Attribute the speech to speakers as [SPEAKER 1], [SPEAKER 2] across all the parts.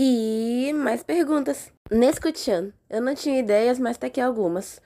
[SPEAKER 1] E mais perguntas. Nescutian, eu não tinha ideias, mas tá aqui algumas.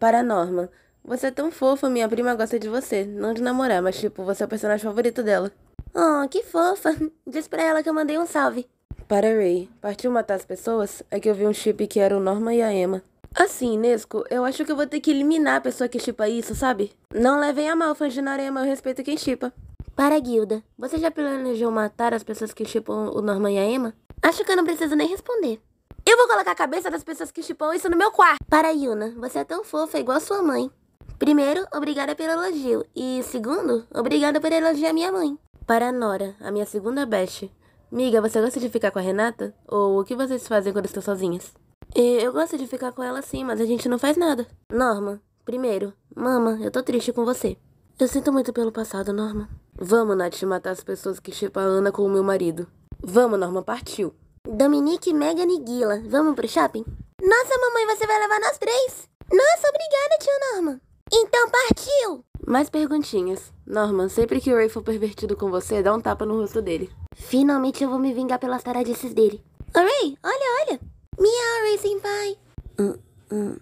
[SPEAKER 1] Para Norma, você é tão fofa, minha prima gosta de você. Não de namorar, mas tipo, você é o personagem favorito dela. Oh, que fofa. Diz pra ela que eu mandei um salve. Para Ray, partiu matar as pessoas? É que eu vi um chip que era o Norma e a Emma. Assim, Nesco, eu acho que eu vou ter que eliminar a pessoa que chipa isso, sabe? Não levem a mal, fãs de Norema, eu respeito quem chipa. Para Guilda, você já planejou matar as pessoas que chipam o Norma e a Emma? Acho que eu não preciso nem responder. Eu vou colocar a cabeça das pessoas que chipam isso no meu quarto. Para Yuna, você é tão fofa igual sua mãe. Primeiro, obrigada pelo elogio. E segundo, obrigada por elogiar minha mãe. Para Nora, a minha segunda best. Miga, você gosta de ficar com a Renata? Ou o que vocês fazem quando estão sozinhas? Eu gosto de ficar com ela sim, mas a gente não faz nada. Norma, primeiro, mama, eu tô triste com você. Eu sinto muito pelo passado, Norma. Vamos, Nath, matar as pessoas que chipam a Ana com o meu marido. Vamos, Norma, partiu. Dominique, Megan e Guila, vamos pro shopping? Nossa, mamãe, você vai levar nós três? Nossa, obrigada, tia Norma. Então partiu! Mais perguntinhas. Norman, sempre que o Ray for pervertido com você, dá um tapa no rosto dele. Finalmente eu vou me vingar pelas taradices dele. Ô Ray, olha, olha! Miau, Ray senpai! Uh, uh.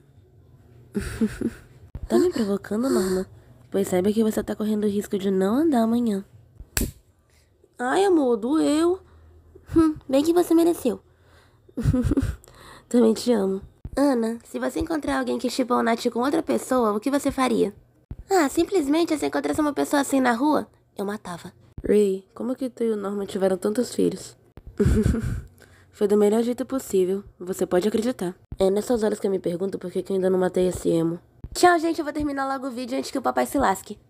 [SPEAKER 1] tá me provocando, Norma? Pois saiba que você tá correndo o risco de não andar amanhã. Ai, amor, doeu. Hum, bem que você mereceu. Também te amo. Ana, se você encontrar alguém que chipou o Nath com outra pessoa, o que você faria? Ah, simplesmente se encontrasse uma pessoa assim na rua, eu matava. Ray, como que tu e o Norman tiveram tantos filhos? Foi do melhor jeito possível, você pode acreditar. É nessas é horas que eu me pergunto por que, que eu ainda não matei esse emo. Tchau, gente, eu vou terminar logo o vídeo antes que o papai se lasque.